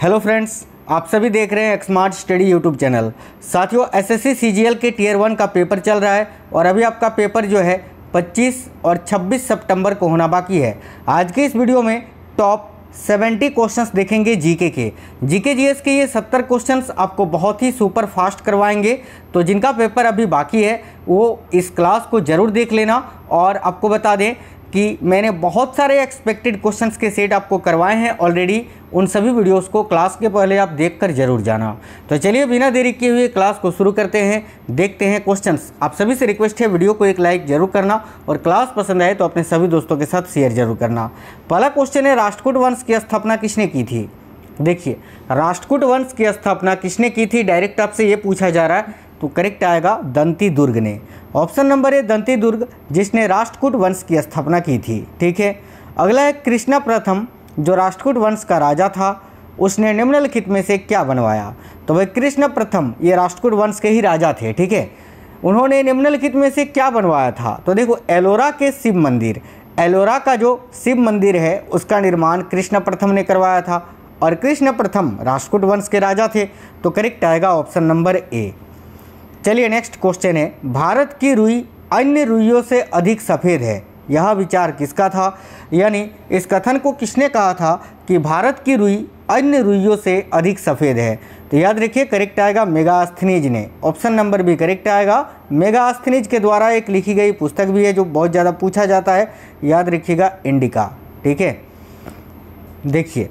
hello friends आप सभी देख रहे हैं एक्समार्ट स्टडी यूट्यूब चैनल साथियों एसएससी सीजीएल के टीयर वन का पेपर चल रहा है और अभी आपका पेपर जो है 25 और 26 सितंबर को होना बाकी है आज के इस वीडियो में टॉप 70 क्वेश्चंस देखेंगे जीके के जीके जीएस के ये 70 क्वेश्चंस आपको बहुत ही सुपर फास्ट करवाएंगे तो जिनका पेपर अभी बाकी है वो इस क्लास को ज़रूर देख लेना और आपको बता दें कि मैंने बहुत सारे एक्सपेक्टेड क्वेश्चंस के सेट आपको करवाए हैं ऑलरेडी उन सभी वीडियोस को क्लास के पहले आप देखकर जरूर जाना तो चलिए बिना देरी किए हुए क्लास को शुरू करते हैं देखते हैं क्वेश्चंस आप सभी से रिक्वेस्ट है वीडियो को एक लाइक जरूर करना और क्लास पसंद आए तो अपने सभी दोस्तों के साथ शेयर जरूर करना पहला क्वेश्चन है राष्ट्रकूट वंश की स्थापना किसने की थी देखिए राष्ट्रकूट वंश की स्थापना किसने की थी डायरेक्ट आपसे ये पूछा जा रहा है तो करेक्ट आएगा दंती दुर्ग ने ऑप्शन नंबर है दंती दुर्ग जिसने राष्ट्रकूट वंश की स्थापना की थी ठीक है अगला है कृष्णा प्रथम जो राष्ट्रकूट वंश का राजा था उसने निम्नलिखित में से क्या बनवाया तो भाई कृष्ण प्रथम ये राष्ट्रकूट वंश के ही राजा थे ठीक है उन्होंने निम्नलिखित में से क्या बनवाया था तो देखो एलोरा के शिव मंदिर एलोरा का जो शिव मंदिर है उसका निर्माण कृष्ण प्रथम ने करवाया था और कृष्ण प्रथम राष्ट्रकूट वंश के राजा थे तो करेक्ट आएगा ऑप्शन नंबर ए चलिए नेक्स्ट क्वेश्चन है भारत की रुई अन्य रुइयों से अधिक सफ़ेद है यह विचार किसका था यानी इस कथन को किसने कहा था कि भारत की रुई अन्य रुइयों से अधिक सफ़ेद है तो याद रखिए करेक्ट आएगा मेगास्थनीज ने ऑप्शन नंबर भी करेक्ट आएगा मेगास्थनीज के द्वारा एक लिखी गई पुस्तक भी है जो बहुत ज़्यादा पूछा जाता है याद रखिएगा इंडिका ठीक है देखिए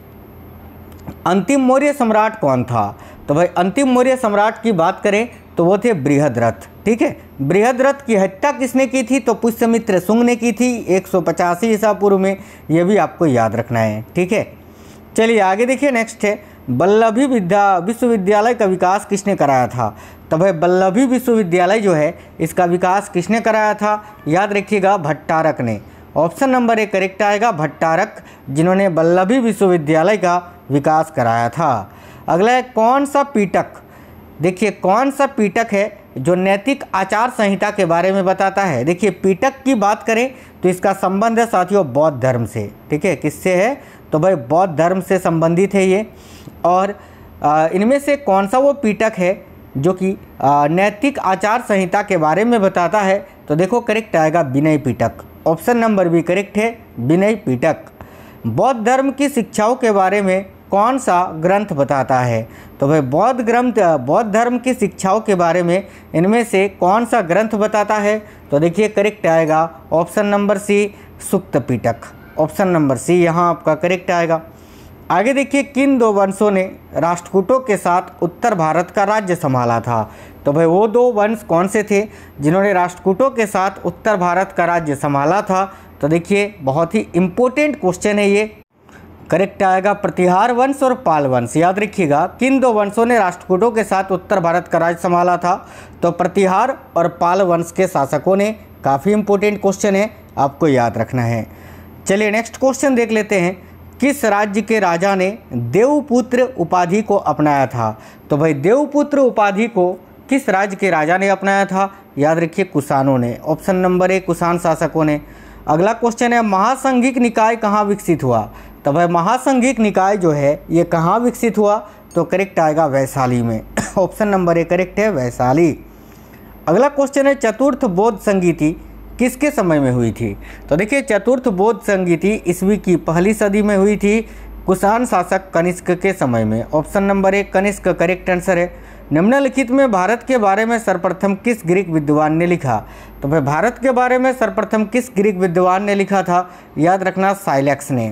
अंतिम मौर्य सम्राट कौन था तो भाई अंतिम मौर्य सम्राट की बात करें तो वो थे बृहद रथ ठीक है बृहद रथ की हत्या किसने की थी तो पुष्यमित्र सुंग ने की थी एक सौ पचासी ईसा पूर्व में यह भी आपको याद रखना है ठीक है चलिए आगे देखिए नेक्स्ट है बल्लभी विद्या विश्वविद्यालय का विकास किसने कराया था तब भाई बल्लभी विश्वविद्यालय जो है इसका विकास किसने कराया था याद रखिएगा भट्टारक ने ऑप्शन नंबर एक करेक्ट आएगा भट्टारक जिन्होंने बल्लभी विश्वविद्यालय का विकास कराया था अगला है कौन सा पीटक देखिए कौन सा पीटक है जो नैतिक आचार संहिता के बारे में बताता है देखिए पीटक की बात करें तो इसका संबंध है साथियों बौद्ध धर्म से ठीक है किससे है तो भाई बौद्ध धर्म से संबंधित है ये और इनमें से कौन सा वो पीटक है जो कि नैतिक आचार संहिता के बारे में बताता है तो देखो करेक्ट आएगा विनय पीटक ऑप्शन नंबर भी करेक्ट है विनय पीटक बौद्ध धर्म की शिक्षाओं के बारे में कौन सा ग्रंथ बताता है तो भाई बौद्ध ग्रंथ बौद्ध धर्म की शिक्षाओं के बारे में इनमें से कौन सा ग्रंथ बताता है तो देखिए करेक्ट आएगा option number C Sutta Pitaka option number C यहाँ आपका करेक्ट आएगा आगे देखिए किन दो वंशों ने राष्ट्रकूटों के साथ उत्तर भारत का राज्य संभाला था तो भाई वो दो वंश कौन से थे जिन्होंने राष्ट्रकूटों के साथ उत्तर भारत का राज्य संभाला था तो देखिए बहुत ही इम्पोर्टेंट क्वेश्चन है ये करेक्ट आएगा प्रतिहार वंश और पाल वंश याद रखिएगा किन दो वंशों ने राष्ट्रकूटों के साथ उत्तर भारत का राज संभाला था तो प्रतिहार और पाल वंश के शासकों ने काफ़ी इंपॉर्टेंट क्वेश्चन है आपको याद रखना है चलिए नेक्स्ट क्वेश्चन देख लेते हैं किस राज्य के राजा ने देवपुत्र उपाधि को अपनाया था तो भाई देवपुत्र उपाधि को किस राज्य के राजा ने अपनाया था याद रखिए कुसानों ने ऑप्शन नंबर ए कुसान शासकों ने अगला क्वेश्चन है महासंघिक निकाय कहाँ विकसित हुआ तो वह महासंघिक निकाय जो है ये कहाँ विकसित हुआ तो करेक्ट आएगा वैशाली में ऑप्शन नंबर ए करेक्ट है वैशाली अगला क्वेश्चन है चतुर्थ बौद्ध संगीति किसके समय में हुई थी तो देखिए चतुर्थ बौद्ध संगीति ईस्वी की पहली सदी में हुई थी कुषाण शासक कनिष्क के समय में ऑप्शन नंबर एक कनिष्क करेक्ट आंसर है निम्नलिखित में भारत के बारे में सर्वप्रथम किस ग्रीक विद्वान ने लिखा तो भाई भारत के बारे में सर्वप्रथम किस ग्रीक विद्वान ने लिखा था याद रखना साइलेक्स ने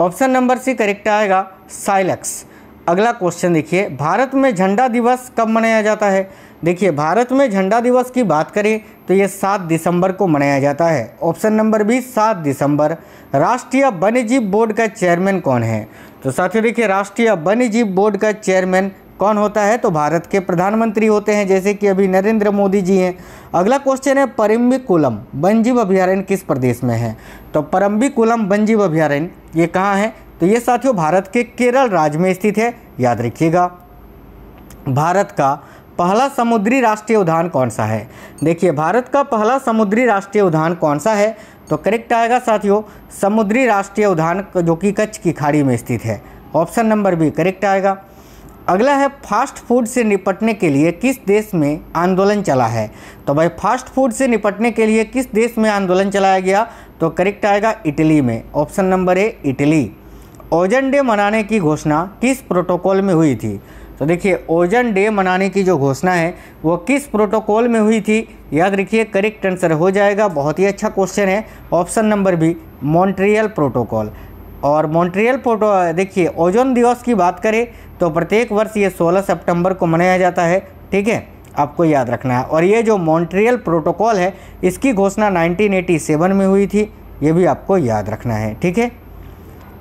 ऑप्शन नंबर सी करेक्ट आएगा साइलेक्स अगला क्वेश्चन देखिए भारत में झंडा दिवस कब मनाया जाता है देखिए भारत में झंडा दिवस की बात करें तो ये सात दिसंबर को मनाया जाता है ऑप्शन नंबर बी सात दिसंबर राष्ट्रीय वन्यजीव बोर्ड का चेयरमैन कौन है तो साथियों देखिए राष्ट्रीय वन्यजीव बोर्ड का चेयरमैन कौन होता है तो भारत के प्रधानमंत्री होते हैं जैसे कि अभी नरेंद्र मोदी जी हैं अगला क्वेश्चन है परम्बिकुलम वनजीव अभ्यारण्य किस प्रदेश में है तो परम्बिकुलम वनजीव अभ्यारण्य ये कहाँ है तो ये साथियों भारत के केरल राज्य में स्थित है याद रखिएगा भारत का पहला समुद्री राष्ट्रीय उद्यान कौन सा है देखिए भारत का पहला समुद्री राष्ट्रीय उद्यान कौन सा है तो करेक्ट आएगा साथियों समुद्री राष्ट्रीय उद्यान जो कि कच्छ की खाड़ी में स्थित है ऑप्शन नंबर बी करेक्ट आएगा अगला है फास्ट फूड से निपटने के लिए किस देश में आंदोलन चला है तो भाई फास्ट फूड से निपटने के लिए किस देश में आंदोलन चलाया गया तो करेक्ट आएगा इटली में option number A Italy ozone day मनाने की घोषणा किस प्रोटोकॉल में हुई थी तो देखिए ओजन डे मनाने की जो घोषणा है वो किस प्रोटोकॉल में हुई थी याद रखिए करेक्ट आंसर हो जाएगा बहुत ही अच्छा क्वेश्चन है option number B Montreal protocol और मॉन्ट्रियल फोटो देखिए ओजोन दिवस की बात करें तो प्रत्येक वर्ष ये 16 सितंबर को मनाया जाता है ठीक है आपको याद रखना है और ये जो मॉन्ट्रियल प्रोटोकॉल है इसकी घोषणा 1987 में हुई थी ये भी आपको याद रखना है ठीक है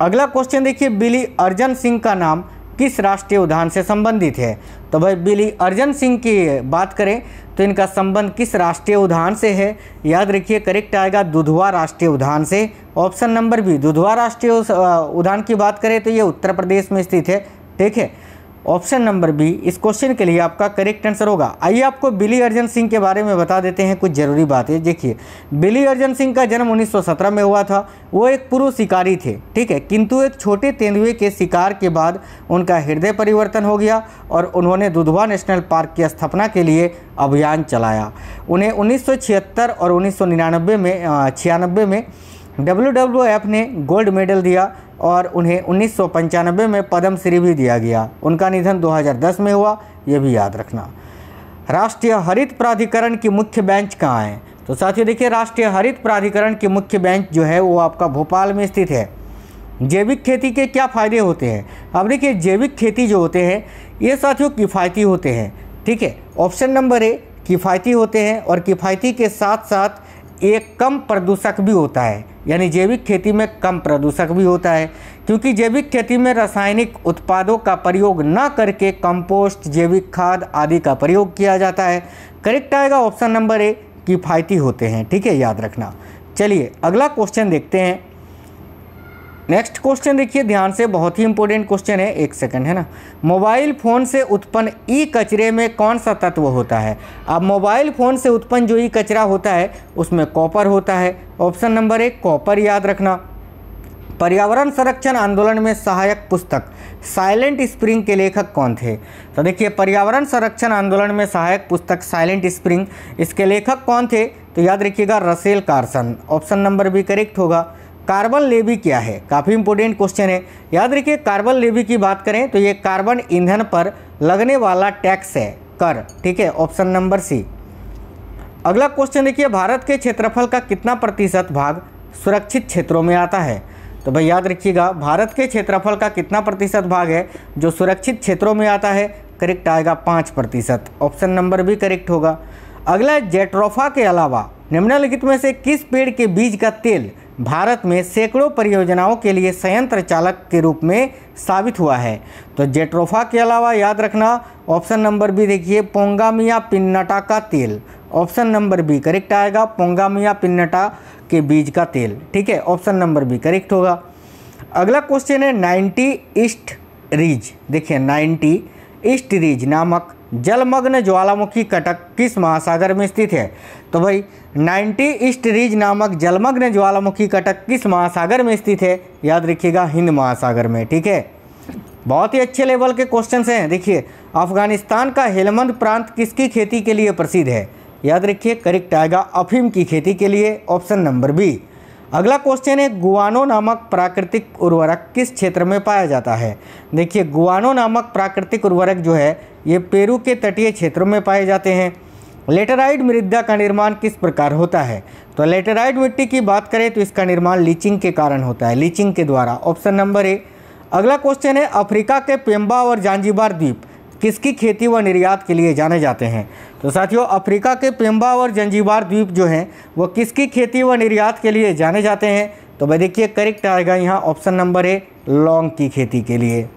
अगला क्वेश्चन देखिए बिली अर्जन सिंह का नाम किस राष्ट्रीय उद्यान से संबंधित है तो भाई बिली अर्जन सिंह की बात करें तो इनका संबंध किस राष्ट्रीय उद्यान से है याद रखिए करेक्ट आएगा दुधवा राष्ट्रीय उद्यान से ऑप्शन नंबर बी दुधवा राष्ट्रीय उद्यान की बात करें तो ये उत्तर प्रदेश में स्थित है ठीक है ऑप्शन नंबर बी इस क्वेश्चन के लिए आपका करेक्ट आंसर होगा आइए आपको बिली अर्जन सिंह के बारे में बता देते हैं कुछ ज़रूरी बातें देखिए बिली अर्जन सिंह का जन्म 1917 में हुआ था वो एक पूर्व शिकारी थे ठीक है किंतु एक छोटे तेंदुए के शिकार के बाद उनका हृदय परिवर्तन हो गया और उन्होंने दुधवा नेशनल पार्क की स्थापना के लिए अभियान चलाया उन्हें उन्नीस और उन्नीस में छियानबे में डब्ल्यू ने गोल्ड मेडल दिया और उन्हें उन्नीस में पद्म श्री भी दिया गया उनका निधन 2010 में हुआ ये भी याद रखना राष्ट्रीय हरित प्राधिकरण की मुख्य बेंच कहाँ है तो साथियों देखिए राष्ट्रीय हरित प्राधिकरण की मुख्य बेंच जो है वो आपका भोपाल में स्थित है जैविक खेती के क्या फ़ायदे होते हैं अब देखिए जैविक खेती जो होते हैं ये साथियों किफ़ायती होते हैं ठीक है ऑप्शन नंबर ए किफ़ायती होते हैं और किफ़ायती के साथ साथ एक कम प्रदूषक भी होता है यानी जैविक खेती में कम प्रदूषक भी होता है क्योंकि जैविक खेती में रासायनिक उत्पादों का प्रयोग न करके कंपोस्ट जैविक खाद आदि का प्रयोग किया जाता है करेक्ट आएगा ऑप्शन नंबर ए किफ़ायती होते हैं ठीक है याद रखना चलिए अगला क्वेश्चन देखते हैं नेक्स्ट क्वेश्चन देखिए ध्यान से बहुत ही इंपॉर्टेंट क्वेश्चन है एक सेकंड है ना मोबाइल फ़ोन से उत्पन्न ई कचरे में कौन सा तत्व होता है अब मोबाइल फ़ोन से उत्पन्न जो ई कचरा होता है उसमें कॉपर होता है ऑप्शन नंबर एक कॉपर याद रखना पर्यावरण संरक्षण आंदोलन में सहायक पुस्तक साइलेंट स्प्रिंग के लेखक कौन थे तो देखिए पर्यावरण संरक्षण आंदोलन में सहायक पुस्तक साइलेंट स्प्रिंग इसके लेखक कौन थे तो याद रखिएगा रसेल कार्सन ऑप्शन नंबर भी करेक्ट होगा कार्बन लेवी क्या है काफ़ी इंपॉर्टेंट क्वेश्चन है याद रखिए कार्बन लेवी की बात करें तो ये कार्बन ईंधन पर लगने वाला टैक्स है कर ठीक है ऑप्शन नंबर सी अगला क्वेश्चन देखिए भारत के क्षेत्रफल का कितना प्रतिशत भाग सुरक्षित क्षेत्रों में आता है तो भाई याद रखिएगा भारत के क्षेत्रफल का कितना प्रतिशत भाग है जो सुरक्षित क्षेत्रों में आता है करेक्ट आएगा पाँच प्रतिशत ऑप्शन नंबर भी करेक्ट होगा अगला जेट्रोफा के अलावा निम्नलिखित में से किस पेड़ के बीज का तेल भारत में सैकड़ों परियोजनाओं के लिए संयंत्र चालक के रूप में साबित हुआ है तो जेट्रोफा के अलावा याद रखना ऑप्शन नंबर बी देखिए पोंगामिया पिन्नटा का तेल ऑप्शन नंबर बी करेक्ट आएगा पोंगामिया पिन्नटा के बीज का तेल ठीक है ऑप्शन नंबर बी करेक्ट होगा अगला क्वेश्चन है नाइन्टी ईस्ट रीज देखिए नाइन्टी ईस्ट रीज नामक जलमग्न ज्वालामुखी कटक किस महासागर में स्थित है तो भाई नाइन्टी ईस्ट रीज नामक जलमग्न ज्वालामुखी कटक किस महासागर में स्थित है याद रखिएगा हिंद महासागर में ठीक है बहुत ही अच्छे लेवल के क्वेश्चन हैं देखिए अफगानिस्तान का हेलमंद प्रांत किसकी खेती के लिए प्रसिद्ध है याद रखिए करेक्ट आएगा अफीम की खेती के लिए ऑप्शन नंबर बी अगला क्वेश्चन है गुआनो नामक प्राकृतिक उर्वरक किस क्षेत्र में पाया जाता है देखिए गुआनो नामक प्राकृतिक उर्वरक जो है ये पेरू के तटीय क्षेत्रों में पाए जाते हैं लेटराइड मृदा का निर्माण किस प्रकार होता है तो लेटराइड मिट्टी की बात करें तो इसका निर्माण लीचिंग के कारण होता है लीचिंग के द्वारा ऑप्शन नंबर ए अगला क्वेश्चन है अफ्रीका के पेम्बा और जांजीबार द्वीप किसकी खेती व निर्यात के लिए जाने जाते हैं तो साथियों अफ्रीका के पेम्बा और जंजीबार द्वीप जो हैं वो किसकी खेती व निर्यात के लिए जाने जाते हैं तो भाई देखिए करेक्ट आएगा यहाँ ऑप्शन नंबर ए लौंग की खेती के लिए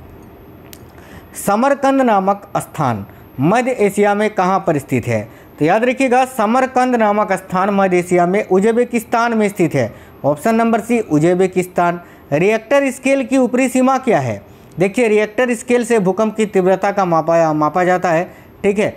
समरकंद नामक स्थान मध्य एशिया में कहाँ पर स्थित है तो याद रखिएगा समरकंद नामक स्थान मध्य एशिया में उज्बेकिस्तान में स्थित है option number C Uzbekistan reactor scale की ऊपरी सीमा क्या है देखिए रिएक्टर स्केल से भूकंप की तीव्रता का मापा मापा जाता है ठीक है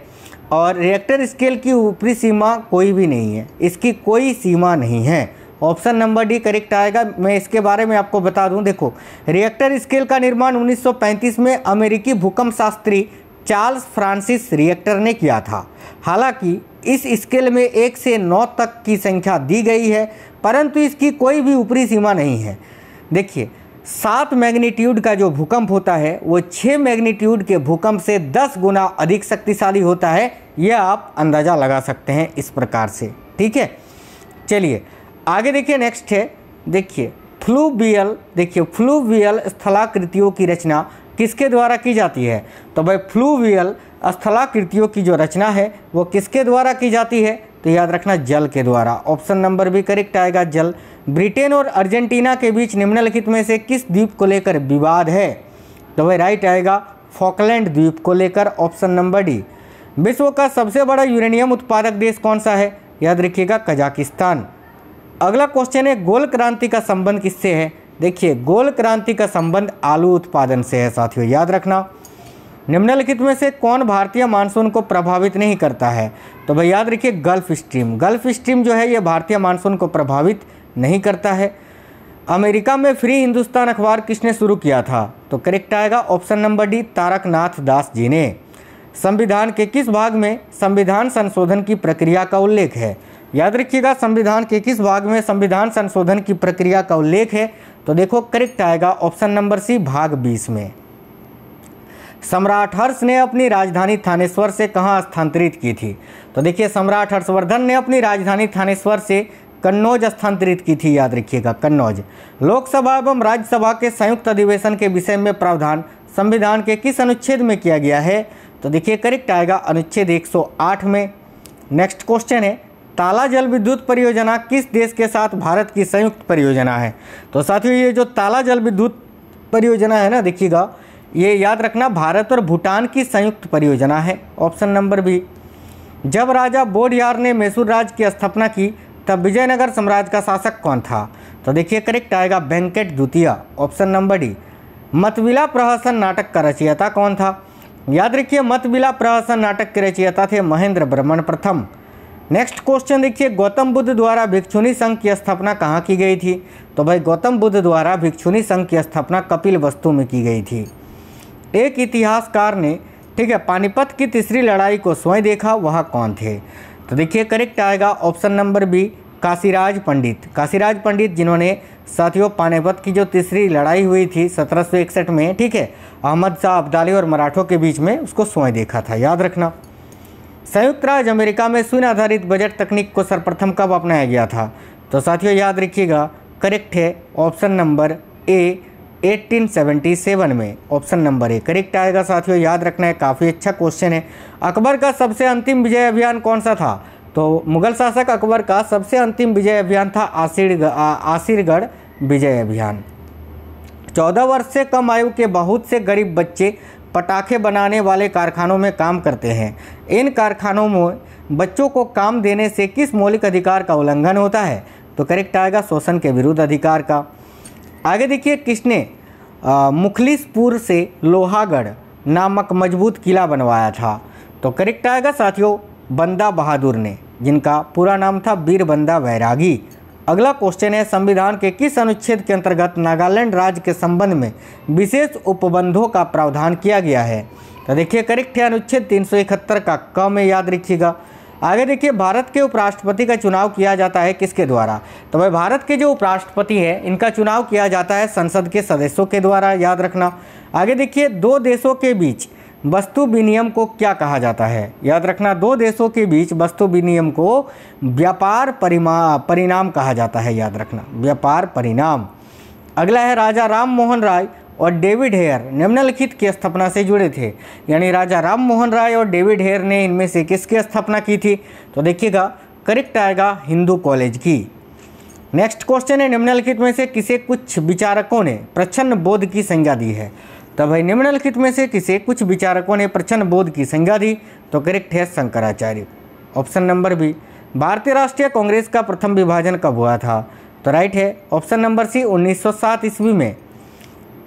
और रिएक्टर स्केल की ऊपरी सीमा कोई भी नहीं है इसकी कोई सीमा नहीं है ऑप्शन नंबर डी करेक्ट आएगा मैं इसके बारे में आपको बता दूं देखो रिएक्टर स्केल का निर्माण 1935 में अमेरिकी भूकंप शास्त्री चार्ल्स फ्रांसिस रिएक्टर ने किया था हालांकि इस स्केल में एक से नौ तक की संख्या दी गई है परंतु इसकी कोई भी ऊपरी सीमा नहीं है देखिए सात मैग्नीट्यूड का जो भूकंप होता है वो छः मैग्नीट्यूड के भूकंप से दस गुना अधिक शक्तिशाली होता है यह आप अंदाज़ा लगा सकते हैं इस प्रकार से ठीक है चलिए आगे देखिए नेक्स्ट है देखिए फ्लूबियल देखिए फ्लूबियल स्थलाकृतियों की रचना किसके द्वारा की जाती है तो भाई फ्लूबियल स्थलाकृतियों की जो रचना है वो किसके द्वारा की जाती है तो याद रखना जल के द्वारा ऑप्शन नंबर भी करेक्ट आएगा जल ब्रिटेन और अर्जेंटीना के बीच निम्नलिखित में से किस द्वीप को लेकर विवाद है तो भाई राइट आएगा फॉकलैंड द्वीप को लेकर ऑप्शन नंबर डी विश्व का सबसे बड़ा यूरेनियम उत्पादक देश कौन सा है याद रखिएगा कजाकिस्तान अगला क्वेश्चन है गोल क्रांति का संबंध किससे है देखिए गोल क्रांति का संबंध आलू उत्पादन से है साथियों याद रखना निम्नलिखित में से कौन भारतीय मानसून को प्रभावित नहीं करता है तो भाई याद रखिए गल्फ स्ट्रीम गल्फ स्ट्रीम जो है ये भारतीय मानसून को प्रभावित नहीं करता है अमेरिका में फ्री हिंदुस्तान अखबार किसने शुरू किया था तो करेक्ट आएगा option number D Taraknath Das ji ने संविधान के किस भाग में संविधान संशोधन की प्रक्रिया का उल्लेख है याद रखिएगा संविधान के किस भाग में संविधान संशोधन की प्रक्रिया का उल्लेख है तो देखो करेक्ट आएगा ऑप्शन नंबर सी भाग बीस में सम्राट हर्ष ने अपनी राजधानी थानेश्वर से कहाँ स्थानांतरित की थी तो देखिए सम्राट हर्षवर्धन ने अपनी राजधानी थानेश्वर से कन्नौज स्थानांतरित की थी याद रखिएगा कन्नौज लोकसभा एवं राज्यसभा के संयुक्त अधिवेशन के विषय में प्रावधान संविधान के किस अनुच्छेद में किया गया है तो देखिए करेक्ट आएगा अनुच्छेद 108 में नेक्स्ट क्वेश्चन है ताला जल विद्युत परियोजना किस देश के साथ भारत की संयुक्त परियोजना है तो साथियों ये जो ताला जल विद्युत परियोजना है ना देखिएगा ये याद रखना भारत और भूटान की संयुक्त परियोजना है ऑप्शन नंबर बी जब राजा बोडयार ने मैसूर राज की स्थापना की तब विजयनगर साम्राज्य का शासक कौन था तो देखिए करेक्ट आएगा वेंकट द्वितीय ऑप्शन नंबर डी मतविला प्रहसन नाटक का रचयिता कौन था याद रखिए मतविला प्रहसन नाटक के रचयिता थे महेंद्र ब्रह्मण प्रथम नेक्स्ट क्वेश्चन देखिए गौतम बुद्ध द्वारा भिक्षुनी संघ की स्थापना कहाँ की गई थी तो भाई गौतम बुद्ध द्वारा भिक्षुनी संघ की स्थापना कपिल वस्तु में की गई थी एक इतिहासकार ने ठीक है पानीपत की तीसरी लड़ाई को स्वयं देखा वह कौन थे तो देखिए करेक्ट आएगा option number B Kashiraj Pandit Kashiraj Pandit जिन्होंने साथियों पानीपत की जो तीसरी लड़ाई हुई थी सत्रह में ठीक है अहमद शाह अब्दाली और मराठों के बीच में उसको स्वयं देखा था याद रखना संयुक्त राज्य अमेरिका में शून्य आधारित बजट तकनीक को सर्वप्रथम कब अपनाया गया था तो साथियों याद रखिएगा करेक्ट है ऑप्शन नंबर ए 1877 में ऑप्शन नंबर ए करेक्ट आएगा साथियों याद रखना है काफ़ी अच्छा क्वेश्चन है अकबर का सबसे अंतिम विजय अभियान कौन सा था तो मुगल शासक अकबर का सबसे अंतिम विजय अभियान था आशीर्गढ़ आशीर्गढ़ विजय अभियान चौदह वर्ष से कम आयु के बहुत से गरीब बच्चे पटाखे बनाने वाले कारखानों में काम करते हैं इन कारखानों में बच्चों को काम देने से किस मौलिक अधिकार का उल्लंघन होता है तो करेक्ट आएगा शोषण के विरुद्ध अधिकार का आगे देखिए किसने मुखलिसपुर से लोहागढ़ नामक मजबूत किला बनवाया था तो करेक्ट आएगा साथियों बंदा बहादुर ने जिनका पूरा नाम था वीर बंदा वैरागी अगला क्वेश्चन है संविधान के किस अनुच्छेद के अंतर्गत नागालैंड राज्य के संबंध में विशेष उपबंधों का प्रावधान किया गया है तो देखिए करेक्ट है अनुच्छेद 371 का क में याद रखिएगा आगे देखिए भारत के उपराष्ट्रपति का चुनाव किया जाता है किसके द्वारा तो भाई भारत के जो उपराष्ट्रपति हैं इनका चुनाव किया जाता है संसद के सदस्यों के द्वारा याद रखना आगे देखिए दो देशों के बीच वस्तु विनियम को क्या कहा जाता है याद रखना दो देशों के बीच वस्तु विनियम को व्यापार परिमा परिणाम कहा जाता है याद रखना व्यापार परिणाम अगला है राजा राम मोहन राय और डेविड हेयर निम्नलिखित की स्थापना से जुड़े थे यानी राजा राम मोहन राय और डेविड हेयर ने इनमें से किसकी स्थापना की थी तो देखिएगा करेक्ट आएगा हिंदू कॉलेज की नेक्स्ट क्वेश्चन है निम्नलिखित में से किसे कुछ विचारकों ने प्रच्छन्न बोध की संज्ञा दी है तो भाई निम्नलिखित में से किसे कुछ विचारकों ने प्रचंड बोध की संज्ञा दी तो करेक्ट है शंकराचार्य ऑप्शन नंबर बी भारतीय राष्ट्रीय कांग्रेस का प्रथम विभाजन कब हुआ था तो राइट है ऑप्शन नंबर सी 1907 ईस्वी में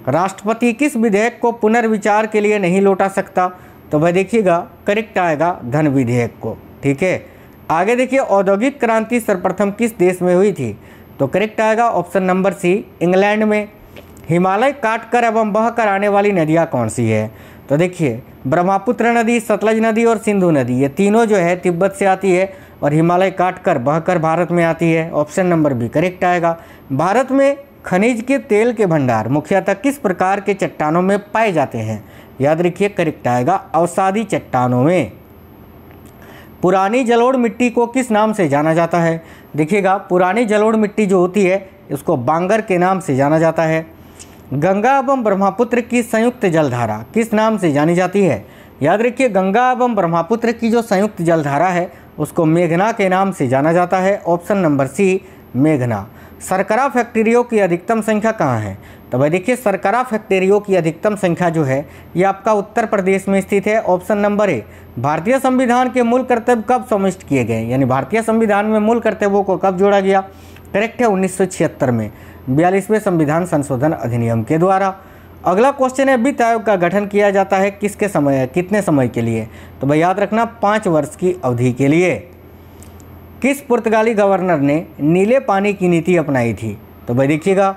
राष्ट्रपति किस विधेयक को पुनर्विचार के लिए नहीं लौटा सकता तो भाई देखिएगा करेक्ट आएगा धन विधेयक को ठीक है आगे देखिए औद्योगिक क्रांति सर्वप्रथम किस देश में हुई थी तो करेक्ट आएगा ऑप्शन नंबर सी इंग्लैंड में हिमालय काट कर एवं बह कर आने वाली नदियाँ कौन सी है तो देखिए ब्रह्मपुत्र नदी सतलज नदी और सिंधु नदी ये तीनों जो है तिब्बत से आती है और हिमालय काट कर बहकर भारत में आती है ऑप्शन नंबर बी करेक्ट आएगा भारत में खनिज के तेल के भंडार मुख्यतः किस प्रकार के चट्टानों में पाए जाते हैं याद रखिए करेक्ट आएगा अवसादी चट्टानों में पुरानी जलोड़ मिट्टी को किस नाम से जाना जाता है देखिएगा पुरानी जलोड़ मिट्टी जो होती है इसको बांगर के नाम से जाना जाता है गंगा एवं ब्रह्मपुत्र की संयुक्त जलधारा किस नाम से जानी जाती है याद रखिए गंगा एवं ब्रह्मपुत्र की जो संयुक्त जलधारा है उसको मेघना के नाम से जाना जाता है ऑप्शन नंबर सी मेघना सरकरा फैक्ट्रियों की अधिकतम संख्या कहाँ है तो भाई देखिए सरकरा फैक्ट्रियों की अधिकतम संख्या जो है ये आपका उत्तर प्रदेश में स्थित है ऑप्शन नंबर ए भारतीय संविधान के मूल कर्तव्य कब समिष्ट किए गए यानी भारतीय संविधान में मूल कर्तव्यों को कब जोड़ा गया करेक्ट है उन्नीस में बयालीसवें संविधान संशोधन अधिनियम के द्वारा अगला क्वेश्चन है वित्त आयोग का गठन किया जाता है किसके समय कितने समय के लिए तो भाई याद रखना पाँच वर्ष की अवधि के लिए किस पुर्तगाली गवर्नर ने नीले पानी की नीति अपनाई थी तो भाई देखिएगा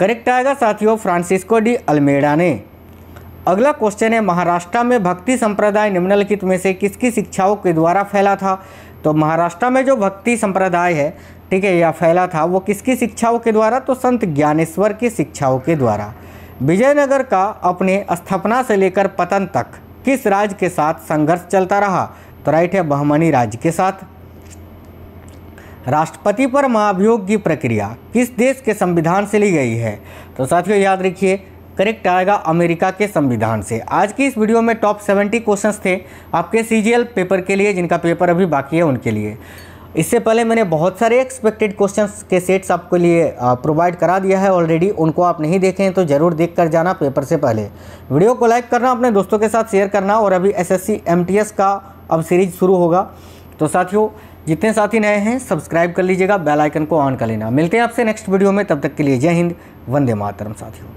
करेक्ट आएगा साथियों फ्रांसिस्को डी अल्मेडा ने अगला क्वेश्चन है महाराष्ट्र में भक्ति संप्रदाय निम्नलिखित में से किसकी शिक्षाओं के द्वारा फैला था तो महाराष्ट्र में जो भक्ति संप्रदाय है ठीक है या फैला था वो किसकी शिक्षाओं के द्वारा तो संत ज्ञानेश्वर की शिक्षाओं के द्वारा विजयनगर का अपने स्थापना से लेकर पतन तक किस राज्य के साथ संघर्ष चलता रहा तो राइट है बहमनी राज्य के साथ राष्ट्रपति पर महाभियोग की प्रक्रिया किस देश के संविधान से ली गई है तो साथियों याद रखिए करेक्ट आएगा अमेरिका के संविधान से आज की इस वीडियो में टॉप 70 क्वेश्चंस थे आपके सी पेपर के लिए जिनका पेपर अभी बाकी है उनके लिए इससे पहले मैंने बहुत सारे एक्सपेक्टेड क्वेश्चंस के सेट्स आपके लिए प्रोवाइड करा दिया है ऑलरेडी उनको आप नहीं देखें तो ज़रूर देख कर जाना पेपर से पहले वीडियो को लाइक करना अपने दोस्तों के साथ शेयर करना और अभी एस एस का अब सीरीज शुरू होगा तो साथियों जितने साथी नए हैं सब्सक्राइब कर लीजिएगा बेल आइकन को ऑन कर लेना मिलते हैं आपसे नेक्स्ट वीडियो में तब तक के लिए जय हिंद वंदे मातरम साथियों